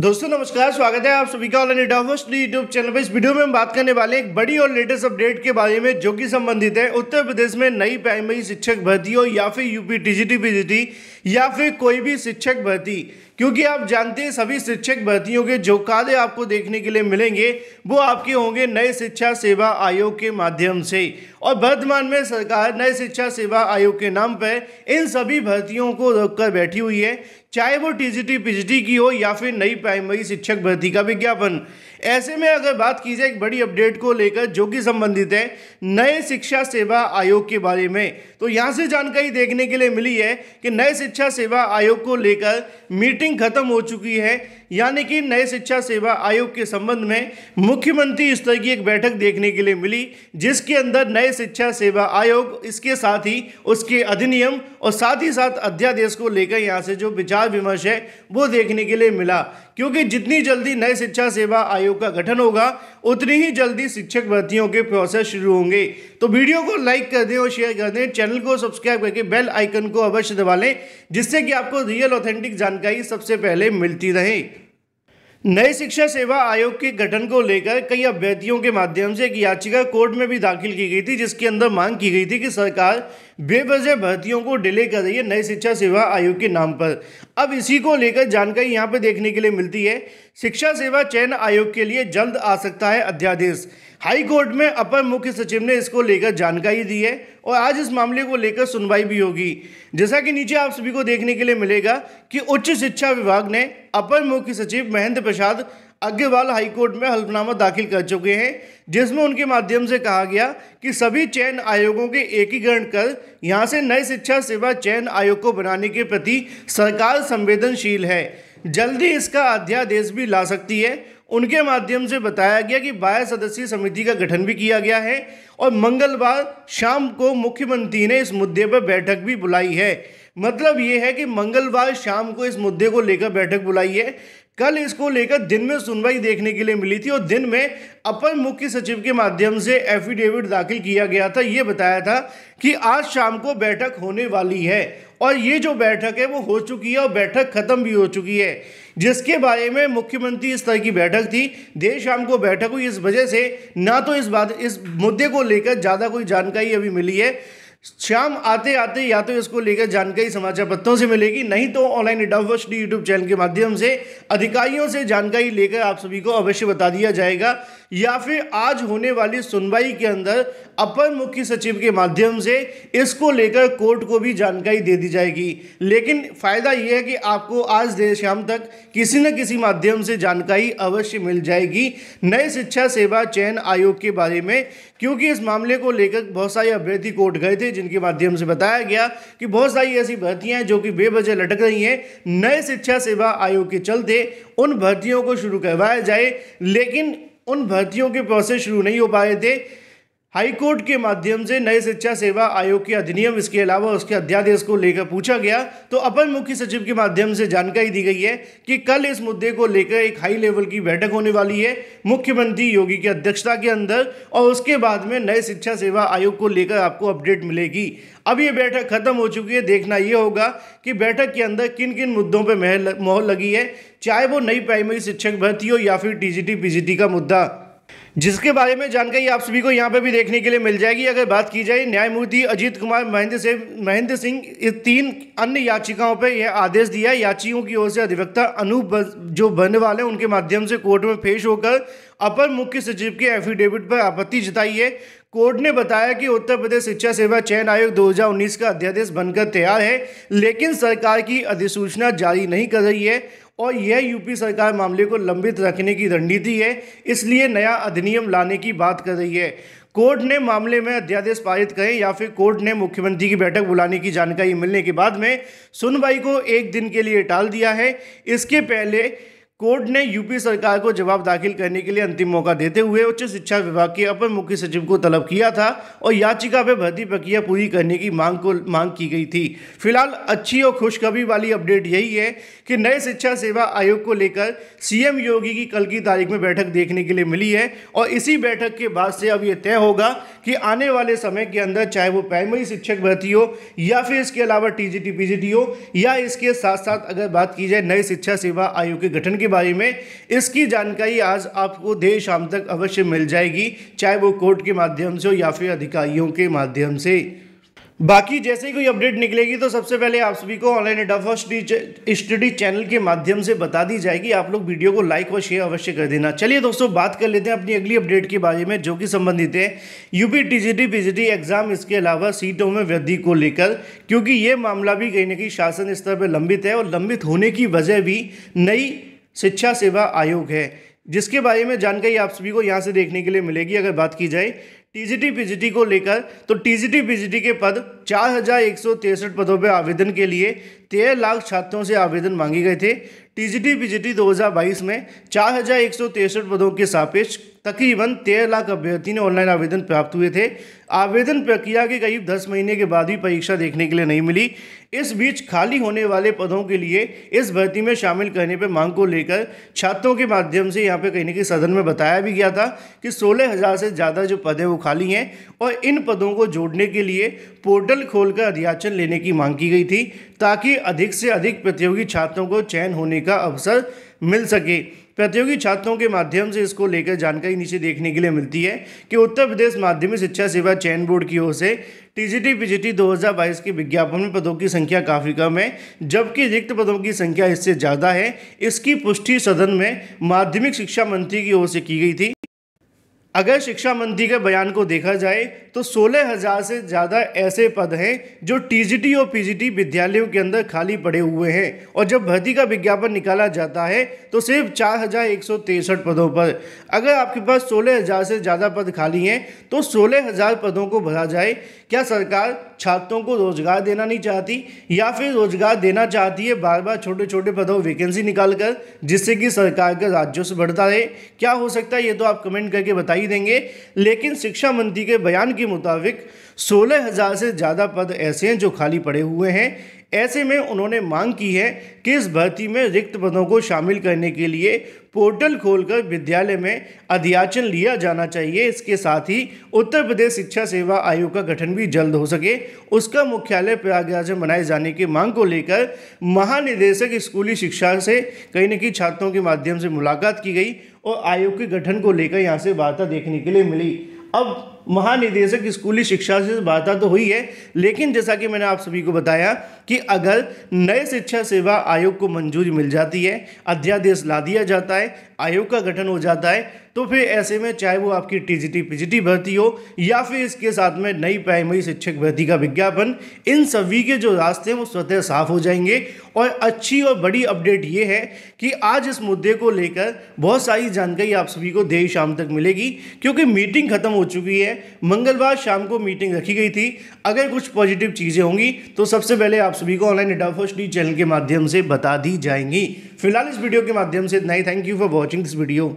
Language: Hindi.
दोस्तों नमस्कार स्वागत है आप सभी का ऑनलाइन इंडिया यूट्यूब चैनल पर इस वीडियो में हम बात करने वाले एक बड़ी और लेटेस्ट अपडेट के बारे में जो कि संबंधित है उत्तर प्रदेश में नई प्राइमरी शिक्षक भर्ती हो या फिर यूपी टीजीटी पीजीटी या फिर कोई भी शिक्षक भर्ती क्योंकि आप जानते हैं सभी शिक्षक भर्तियों के जो कार्य आपको देखने के लिए मिलेंगे वो आपके होंगे नए शिक्षा सेवा आयोग के माध्यम से और वर्तमान में सरकार नए शिक्षा सेवा आयोग के नाम पर इन सभी भर्तियों को रोक कर बैठी हुई है चाहे वो टी जी की हो या फिर नई प्राइमरी शिक्षक भर्ती का विज्ञापन ऐसे में अगर बात की जाए एक बड़ी अपडेट को लेकर जो कि संबंधित है नए शिक्षा सेवा आयोग के बारे में तो यहाँ से जानकारी देखने के लिए मिली है कि नए शिक्षा सेवा आयोग को लेकर मीटिंग खत्म हो चुकी है यानी कि नए शिक्षा सेवा आयोग के संबंध में मुख्यमंत्री स्तर की एक बैठक देखने के लिए मिली जिसके अंदर नए शिक्षा सेवा आयोग इसके साथ ही उसके अधिनियम और साथ ही साथ अध्यादेश को लेकर यहाँ से जो विचार विमर्श है वो देखने के लिए मिला क्योंकि जितनी जल्दी नए शिक्षा सेवा आयोग का गठन होगा उतनी ही जल्दी शिक्षक भर्तियों के प्रोसेस शुरू होंगे तो वीडियो को लाइक कर दें और शेयर कर दें चैनल को सब्सक्राइब करके बेल आइकन को अवश्य दबा लें जिससे कि आपको रियल ऑथेंटिक जानकारी सबसे पहले मिलती रहे नए शिक्षा सेवा आयोग के गठन को लेकर कई अभ्यर्थियों के माध्यम से एक याचिका कोर्ट में भी दाखिल की गई थी जिसके अंदर मांग की गई थी कि सरकार बेवजह भर्तियों को डिले कर रही है नए शिक्षा सेवा आयोग के नाम पर अब इसी को लेकर जानकारी यहाँ पर देखने के लिए मिलती है शिक्षा सेवा चयन आयोग के लिए जल्द आ सकता है अध्यादेश हाई कोर्ट में अपर मुख्य सचिव ने इसको लेकर जानकारी दी है और आज इस मामले को लेकर सुनवाई भी होगी जैसा कि नीचे आप सभी को देखने के लिए मिलेगा कि उच्च शिक्षा विभाग ने अपर मुख्य सचिव महेंद्र प्रसाद अग्रवाल हाईकोर्ट में हल्फनामा दाखिल कर चुके हैं जिसमें उनके माध्यम से कहा गया कि सभी चयन आयोगों के एकीकरण कर यहां से नए शिक्षा सेवा चयन आयोग को बनाने के प्रति सरकार संवेदनशील है जल्दी इसका अध्यादेश भी ला सकती है उनके माध्यम से बताया गया कि बाय सदस्यीय समिति का गठन भी किया गया है और मंगलवार शाम को मुख्यमंत्री ने इस मुद्दे पर बैठक भी बुलाई है मतलब ये है कि मंगलवार शाम को इस मुद्दे को लेकर बैठक बुलाई है कल इसको लेकर दिन में सुनवाई देखने के लिए मिली थी और दिन में अपर मुख्य सचिव के माध्यम से एफिडेविट दाखिल किया गया था ये बताया था कि आज शाम को बैठक होने वाली है और ये जो बैठक है वो हो चुकी है और बैठक खत्म भी हो चुकी है जिसके बारे में मुख्यमंत्री स्तर की बैठक थी देर शाम को बैठक हुई इस वजह से ना तो इस बात इस मुद्दे को लेकर ज़्यादा कोई जानकारी अभी मिली है शाम आते आते या तो इसको लेकर जानकारी समाचार पत्रों से मिलेगी नहीं तो ऑनलाइन डी यूट्यूब चैनल के माध्यम से अधिकारियों से जानकारी लेकर आप सभी को अवश्य बता दिया जाएगा या फिर आज होने वाली सुनवाई के अंदर अपर मुख्य सचिव के माध्यम से इसको लेकर कोर्ट को भी जानकारी दे दी जाएगी लेकिन फ़ायदा यह है कि आपको आज देर शाम तक किसी न किसी माध्यम से जानकारी अवश्य मिल जाएगी नए शिक्षा सेवा चयन आयोग के बारे में क्योंकि इस मामले को लेकर बहुत सारे अभ्यर्थी कोर्ट गए थे जिनके माध्यम से बताया गया कि बहुत सारी ऐसी भर्तियां जो कि बेबजह लटक रही हैं नए शिक्षा सेवा आयोग के चलते उन भर्तियों को शुरू करवाया जाए लेकिन उन भर्तियों के प्रोसेस शुरू नहीं हो पाए थे हाईकोर्ट के माध्यम से नए शिक्षा सेवा आयोग के अधिनियम इसके अलावा उसके अध्यादेश को लेकर पूछा गया तो अपर मुख्य सचिव के माध्यम से जानकारी दी गई है कि कल इस मुद्दे को लेकर एक हाई लेवल की बैठक होने वाली है मुख्यमंत्री योगी की अध्यक्षता के अंदर और उसके बाद में नए शिक्षा सेवा आयोग को लेकर आपको अपडेट मिलेगी अब ये बैठक खत्म हो चुकी है देखना ये होगा कि बैठक के अंदर किन किन मुद्दों पर मोहर लगी है चाहे वो नई प्राइमरी शिक्षक भर्ती हो या फिर टी जी का मुद्दा जिसके बारे में जानकारी आप सभी को यहाँ पे भी देखने के लिए मिल जाएगी अगर बात की जाए न्यायमूर्ति अजीत कुमार महेंद्र से महेंद्र सिंह इस तीन अन्य याचिकाओं पर यह आदेश दिया है याचिकों की ओर से अधिवक्ता अनूप जो बनने वाले हैं उनके माध्यम से कोर्ट में पेश होकर अपर मुख्य सचिव के एफिडेविट पर आपत्ति जताई है कोर्ट ने बताया कि उत्तर प्रदेश शिक्षा सेवा चयन आयोग 2019 का अध्यादेश बनकर तैयार है लेकिन सरकार की अधिसूचना जारी नहीं कर रही है और यह यूपी सरकार मामले को लंबित रखने की रणनीति है इसलिए नया अधिनियम लाने की बात कर रही है कोर्ट ने मामले में अध्यादेश पारित करें या फिर कोर्ट ने मुख्यमंत्री की बैठक बुलाने की जानकारी मिलने के बाद में सुनवाई को एक दिन के लिए टाल दिया है इसके पहले कोर्ट ने यूपी सरकार को जवाब दाखिल करने के लिए अंतिम मौका देते हुए उच्च शिक्षा विभाग के अपर मुख्य सचिव को तलब किया था और याचिका पर भर्ती प्रक्रिया पूरी करने की मांग को मांग की गई थी फिलहाल अच्छी और खुशखबरी वाली अपडेट यही है कि नए शिक्षा सेवा आयोग को लेकर सीएम योगी की कल की तारीख में बैठक देखने के लिए मिली है और इसी बैठक के बाद से अब ये तय होगा कि आने वाले समय के अंदर चाहे वो प्राइमरी शिक्षक भर्ती हो या फिर इसके अलावा टीजीटी पीजीटी हो या इसके साथ साथ अगर बात की जाए नए शिक्षा सेवा आयोग के गठन के बारे में इसकी जानकारी आज आपको देर शाम तक अवश्य मिल जाएगी चाहे वो कोर्ट के माध्यम से हो या फिर अधिकारियों के माध्यम से बाकी जैसे ही कोई अपडेट निकलेगी तो सबसे पहले आप सभी को ऑनलाइन डफा स्टडी चैनल के माध्यम से बता दी जाएगी आप लोग वीडियो को लाइक और शेयर अवश्य कर देना चलिए दोस्तों बात कर लेते हैं अपनी अगली अपडेट के बारे में जो कि संबंधित है यूपी टीजीटी पीजीटी एग्जाम इसके अलावा सीटों में वृद्धि को लेकर क्योंकि ये मामला भी कहीं ना कहीं शासन स्तर पर लंबित है और लंबित होने की वजह भी नई शिक्षा सेवा आयोग है जिसके बारे में जानकारी आप सभी को यहाँ से देखने के लिए मिलेगी अगर बात की जाए टीजीटी पीजीटी को लेकर तो टीजीटी पीजीटी के पद चार हजार एक सौ तिरसठ पदों पर आवेदन के लिए तेरह लाख छात्रों से आवेदन मांगे गए थे टीजीटी पीजीटी 2022 में चार हजार एक सौ तिरसठ पदों के सापेक्ष तकरीबन तेरह लाख अभ्यर्थी ने ऑनलाइन आवेदन प्राप्त हुए थे आवेदन प्रक्रिया के करीब दस महीने के बाद भी परीक्षा देखने के लिए नहीं मिली इस बीच खाली होने वाले पदों के लिए इस भर्ती में शामिल करने पर मांग को लेकर छात्रों के माध्यम से यहाँ पे कहीं ना कहीं सदन में बताया भी गया था कि सोलह हज़ार से ज़्यादा जो पद हैं वो खाली हैं और इन पदों को जोड़ने के लिए पोर्टल खोलकर अध्याचन लेने की मांग की गई थी ताकि अधिक से अधिक प्रतियोगी छात्रों को चयन होने का अवसर मिल सके प्रतियोगी छात्रों के माध्यम से इसको लेकर जानकारी नीचे देखने के लिए मिलती है कि उत्तर प्रदेश माध्यमिक शिक्षा सेवा चयन बोर्ड की ओर से टीजीटी पीजीटी 2022 के विज्ञापन में पदों की संख्या काफ़ी कम है जबकि रिक्त पदों की संख्या इससे ज़्यादा है इसकी पुष्टि सदन में माध्यमिक शिक्षा मंत्री की ओर से की गई थी अगर शिक्षा मंत्री के बयान को देखा जाए तो 16,000 से ज़्यादा ऐसे पद हैं जो टीजीटी और पीजीटी विद्यालयों के अंदर खाली पड़े हुए हैं और जब भर्ती का विज्ञापन निकाला जाता है तो सिर्फ चार पदों पर अगर आपके पास 16,000 से ज़्यादा पद खाली हैं तो 16,000 पदों को भरा जाए क्या सरकार छात्रों को रोज़गार देना नहीं चाहती या फिर रोज़गार देना चाहती है बार बार छोटे छोटे पदों वैकेंसी निकाल कर जिससे कि सरकार का राजस्व बढ़ता रहे क्या हो सकता है ये तो आप कमेंट करके बता ही देंगे लेकिन शिक्षा मंत्री के बयान के मुताबिक सोलह हज़ार से ज़्यादा पद ऐसे हैं जो खाली पड़े हुए हैं ऐसे में उन्होंने मांग की है कि इस भर्ती में रिक्त पदों को शामिल करने के लिए पोर्टल खोलकर विद्यालय में अध्याचन लिया जाना चाहिए इसके साथ ही उत्तर प्रदेश शिक्षा सेवा आयोग का गठन भी जल्द हो सके उसका मुख्यालय प्रयागराज में बनाए जाने की मांग को लेकर महानिदेशक स्कूली शिक्षा से कहीं न कहीं छात्रों के माध्यम से मुलाकात की गई और आयोग के गठन को लेकर यहाँ से वार्ता देखने के लिए मिली अब महानिदेशक स्कूली शिक्षा से वार्ता तो हुई है लेकिन जैसा कि मैंने आप सभी को बताया कि अगर नए शिक्षा सेवा आयोग को मंजूरी मिल जाती है अध्यादेश ला दिया जाता है आयोग का गठन हो जाता है तो फिर ऐसे में चाहे वो आपकी टी जी टी भर्ती हो या फिर इसके साथ में नई प्राइमरी शिक्षक भर्ती का विज्ञापन इन सभी के जो रास्ते हैं वो स्वतः साफ हो जाएंगे और अच्छी और बड़ी अपडेट ये है कि आज इस मुद्दे को लेकर बहुत सारी जानकारी आप सभी को देर शाम तक मिलेगी क्योंकि मीटिंग खत्म हो चुकी है मंगलवार शाम को मीटिंग रखी गई थी अगर कुछ पॉजिटिव चीज़ें होंगी तो सबसे पहले आप सभी को online data first D channel के माध्यम से बता दी जाएंगी फिलहाल इस वीडियो के माध्यम से इतना ही thank you for watching this video